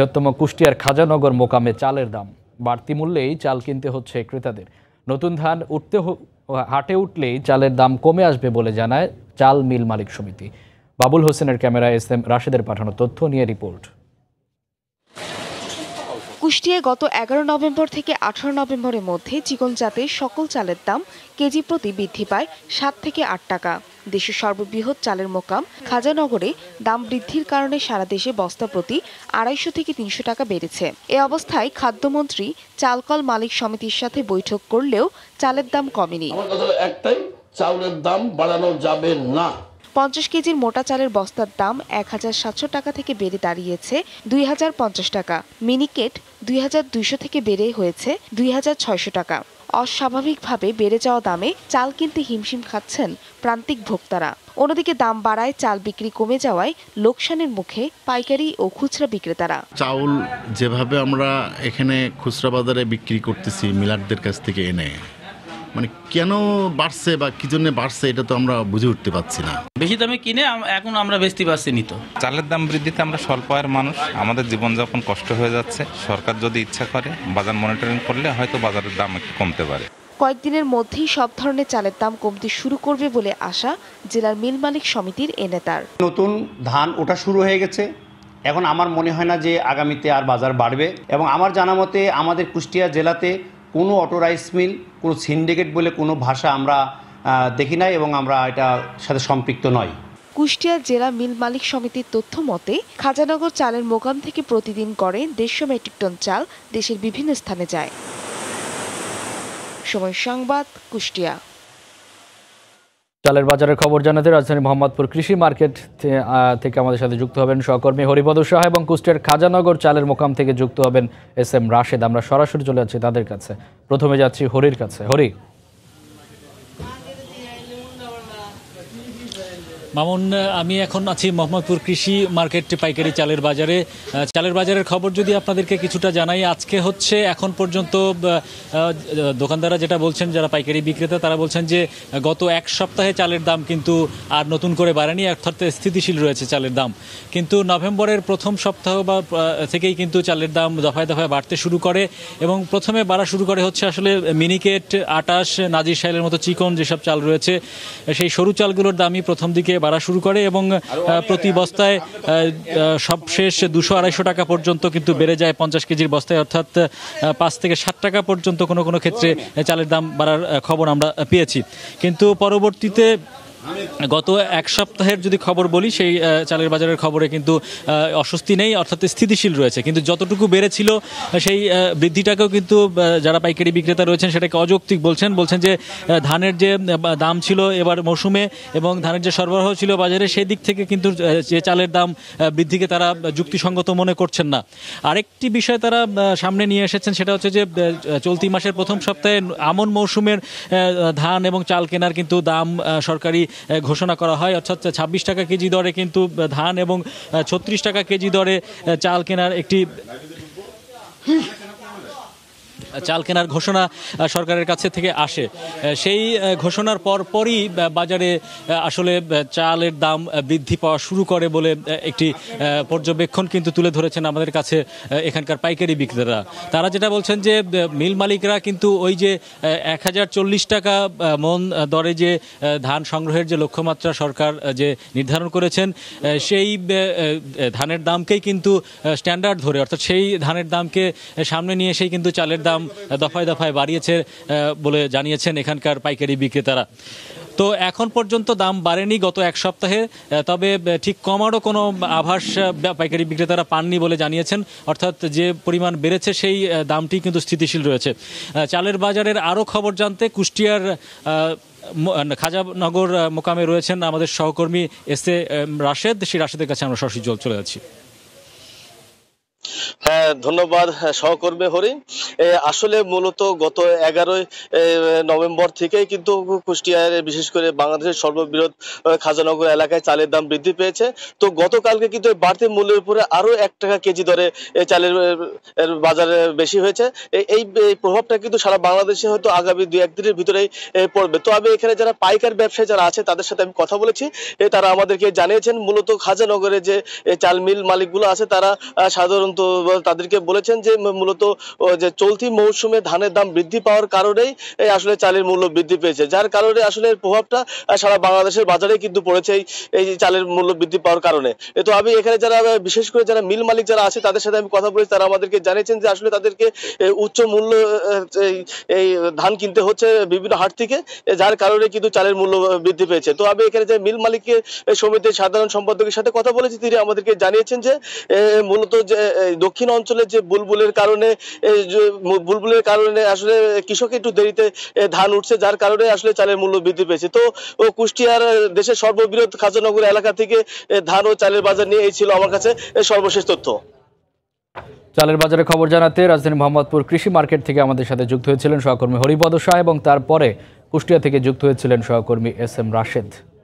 বৃহত্তম কুষ্টিয়ার খাজানগর মোকামে চালের দাম বাড়তি মূল্যেই চাল কিনতে হচ্ছে ক্রেতাদের নতুন ধান উঠতে হাটে উঠলেই চালের দাম কমে আসবে বলে জানায় চাল মিল মালিক সমিতি বাবুল হোসেনের ক্যামেরায় এস এম রাশেদের পাঠানো তথ্য নিয়ে রিপোর্ট কুষ্টিয়ায় গত এগারো নভেম্বর থেকে আঠারো নভেম্বরের মধ্যে চিকন জাতের সকল চালের দাম কেজি প্রতি বৃদ্ধি পায় সাত থেকে আট টাকা দেশের সর্ববৃহৎ চালের মোকাম খাজানগরে দাম বৃদ্ধির কারণে সারা দেশে বস্তা প্রতি আড়াইশো থেকে তিনশো টাকা বেড়েছে এ অবস্থায় খাদ্যমন্ত্রী চালকল মালিক সমিতির সাথে বৈঠক করলেও চালের দাম কমেনি একটাই চাউলের দাম বাড়ানো যাবে না পঞ্চাশ কেজির মোটা চালের বস্তার দাম এক হাজার সাতশো টাকা থেকে বেড়ে দাঁড়িয়েছে দুই হাজার পঞ্চাশ টাকা মিনিকেট দুই হাজার দুইশো থেকে বেড়ে হয়েছে দুই হাজার ছয়শো টাকা অস্বাভাবিকভাবে বেড়ে যাওয়া দামে চাল কিনতে হিমশিম খাচ্ছেন প্রান্তিক ভোক্তারা অন্যদিকে দাম বাড়ায় চাল বিক্রি কমে যাওয়ায় লোকসানের মুখে পাইকারি ও খুচরা বিক্রেতারা চাউল যেভাবে আমরা এখানে খুচরা বাজারে বিক্রি করতেছি মিলারদের কাছ থেকে এনে মানে কেন বাড়ছে বা কি জন্য বাড়ছে এটা তো আমরা বুঝে উঠতে পারছি না বেশি দামে কিনে এখন আমরা বেশি পাচ্ছি নি তো চালের দাম বৃদ্ধিতে আমরা স্বল্প আয়ের মানুষ আমাদের জীবনযাপন কষ্ট হয়ে যাচ্ছে সরকার যদি ইচ্ছা করে বাজার মনিটরিং করলে হয়তো বাজারের দাম একটু কমতে পারে কয়েকদিনের মধ্যেই সব ধরনের চালের দাম কমতে শুরু করবে বলে আশা জেলার মিল মালিক সমিতির এ নেতার নতুন ধান ওটা শুরু হয়ে গেছে এখন আমার মনে হয় না যে আগামীতে আর বাজার বাড়বে এবং আমার জানা মতে আমাদের কুষ্টিয়া জেলাতে কোনো অটো রাইস মিল কোনো সিন্ডিকেট বলে কোনো ভাষা আমরা দেখি নাই এবং আমরা এটা সাথে সম্পৃক্ত নয় কুষ্টিয়া জেলা মিল মালিক সমিতির তথ্য মতে খাজানগর চালের মোকাম থেকে প্রতিদিন করে দেড়শো মেট্রিক টন চাল দেশের বিভিন্ন স্থানে যায় সময় সংবাদ কুষ্টিয়া চালের বাজারের খবর জানাতে রাজধানী মোহাম্মদপুর কৃষি মার্কেট থেকে আমাদের সাথে যুক্ত হবেন সহকর্মী হরিপদ শাহ এবং কুষ্টের খাজানগর চালের মোকাম থেকে যুক্ত হবেন এস এম রাশেদ আমরা সরাসরি চলে যাচ্ছি তাদের কাছে প্রথমে যাচ্ছি হরির কাছে হরি মামুন আমি এখন আছি মোহাম্মদপুর কৃষি মার্কেট পাইকারি চালের বাজারে চালের বাজারের খবর যদি আপনাদেরকে কিছুটা জানাই আজকে হচ্ছে এখন পর্যন্ত দোকানদাররা যেটা বলছেন যারা পাইকারি বিক্রেতা তারা বলছেন যে গত এক সপ্তাহে চালের দাম কিন্তু আর নতুন করে বাড়েনি অর্থাৎ স্থিতিশীল রয়েছে চালের দাম কিন্তু নভেম্বরের প্রথম সপ্তাহ বা থেকেই কিন্তু চালের দাম দফায় দফায় বাড়তে শুরু করে এবং প্রথমে বাড়া শুরু করে হচ্ছে আসলে মিনিকেট আটাশ নাজির সাইলের মতো চিকন যেসব চাল রয়েছে সেই সরু চালগুলোর দামই প্রথম দিকে বাড়া শুরু করে এবং প্রতি বস্তায় সবশেষ দুশো আড়াইশো টাকা পর্যন্ত কিন্তু বেড়ে যায় পঞ্চাশ কেজির বস্তায় অর্থাৎ পাঁচ থেকে ষাট টাকা পর্যন্ত কোনো কোনো ক্ষেত্রে চালের দাম বাড়ার খবর আমরা পেয়েছি কিন্তু পরবর্তীতে গত এক সপ্তাহের যদি খবর বলি সেই চালের বাজারের খবরে কিন্তু অস্বস্তি নেই অর্থাৎ স্থিতিশীল রয়েছে কিন্তু যতটুকু বেড়েছিল সেই বৃদ্ধিটাকেও কিন্তু যারা পাইকারি বিক্রেতা রয়েছেন সেটাকে অযৌক্তিক বলছেন বলছেন যে ধানের যে দাম ছিল এবার মৌসুমে এবং ধানের যে সরবরাহ ছিল বাজারে সেই দিক থেকে কিন্তু যে চালের দাম বৃদ্ধিকে তারা যুক্তিসঙ্গত মনে করছেন না আরেকটি বিষয় তারা সামনে নিয়ে এসেছেন সেটা হচ্ছে যে চলতি মাসের প্রথম সপ্তাহে আমন মৌসুমের ধান এবং চাল কেনার কিন্তু দাম সরকারি ঘোষণা করা হয় অর্থাৎ ছাব্বিশ টাকা কেজি দরে কিন্তু ধান এবং ছত্রিশ টাকা কেজি দরে চাল কেনার একটি চাল কেনার ঘোষণা সরকারের কাছে থেকে আসে সেই ঘোষণার পর পরই বাজারে আসলে চালের দাম বৃদ্ধি পাওয়া শুরু করে বলে একটি পর্যবেক্ষণ কিন্তু তুলে ধরেছেন আমাদের কাছে এখানকার পাইকারি বিক্রেতারা তারা যেটা বলছেন যে মিল মালিকরা কিন্তু ওই যে এক হাজার চল্লিশ টাকা মন দরে যে ধান সংগ্রহের যে লক্ষ্যমাত্রা সরকার যে নির্ধারণ করেছেন সেই ধানের দামকেই কিন্তু স্ট্যান্ডার্ড ধরে অর্থাৎ সেই ধানের দামকে সামনে নিয়ে সেই কিন্তু চালের দাম দফায় দফায় বাড়িয়েছে বলে জানিয়েছেন এখানকার পাইকারি বিক্রেতারা তো এখন পর্যন্ত দাম বাড়েনি গত এক সপ্তাহে তবে ঠিক কমারও কোনো আভাস পাইকারি বিক্রেতারা পাননি বলে জানিয়েছেন অর্থাৎ যে পরিমাণ বেড়েছে সেই দামটি কিন্তু স্থিতিশীল রয়েছে চালের বাজারের আরও খবর জানতে কুষ্টিয়ার খাজানগর মোকামে রয়েছেন আমাদের সহকর্মী এস এ রাশেদ সেই রাশেদের কাছে আমরা সরাসরি চলে যাচ্ছি হ্যাঁ ধন্যবাদ হ্যাঁ, সহকর্মী হরি আসলে মূলত গত এগারোই নভেম্বর থেকেই কিন্তু কুষ্টিয়ার বিশেষ করে বাংলাদেশের সর্ববৃহৎ খাজানগর এলাকায় চালের দাম বৃদ্ধি পেয়েছে তো গতকালকে কিন্তু বাড়তি মূল্যের উপরে আরও এক টাকা কেজি দরে চালের বাজারে বেশি হয়েছে এই প্রভাবটা কিন্তু সারা বাংলাদেশে হয়তো আগামী দু একদিনের ভিতরেই পড়বে তো আমি এখানে যারা পাইকার ব্যবসায়ী যারা আছে তাদের সাথে আমি কথা বলেছি তারা আমাদেরকে জানিয়েছেন মূলত খাজানগরে যে চাল মিল মালিকগুলো আছে তারা সাধারণত তাদেরকে বলেছেন যে মূলত যে চলতি মৌসুমে ধানের দাম বৃদ্ধি পাওয়ার কারণেই আসলে চালের মূল্য বৃদ্ধি পেয়েছে যার কারণে আসলে প্রভাবটা সারা বাংলাদেশের বাজারে কিন্তু পড়েছে এই চালের মূল্য বৃদ্ধি পাওয়ার কারণে তো আমি এখানে যারা বিশেষ করে যারা মিল মালিক যারা আছে তাদের সাথে আমি কথা বলেছি তারা আমাদেরকে জানিয়েছেন যে আসলে তাদেরকে উচ্চ মূল্য এই ধান কিনতে হচ্ছে বিভিন্ন হাট থেকে যার কারণে কিন্তু চালের মূল্য বৃদ্ধি পেয়েছে তো আমি এখানে যে মিল মালিকের সমিতির সাধারণ সম্পাদকের সাথে কথা বলেছি তিনি আমাদেরকে জানিয়েছেন যে মূলত যে দক্ষিণ অঞ্চলে যে বুলবুলের কারণে বুলবুলের কারণে আসলে কৃষক একটু দেরিতে ধান উঠছে যার কারণে আসলে চালের মূল্য বৃদ্ধি পেয়েছে তো কুষ্টিয়ার দেশের সর্ববৃহৎ খাজনগর এলাকা থেকে ধান ও চালের বাজার নিয়ে এই ছিল আমার কাছে সর্বশেষ তথ্য চালের বাজারে খবর জানাতে রাজধানী মোহাম্মদপুর কৃষি মার্কেট থেকে আমাদের সাথে যুক্ত হয়েছিলেন সহকর্মী হরিপদ শাহ এবং তারপরে কুষ্টিয়া থেকে যুক্ত হয়েছিলেন সহকর্মী এস এম রাশেদ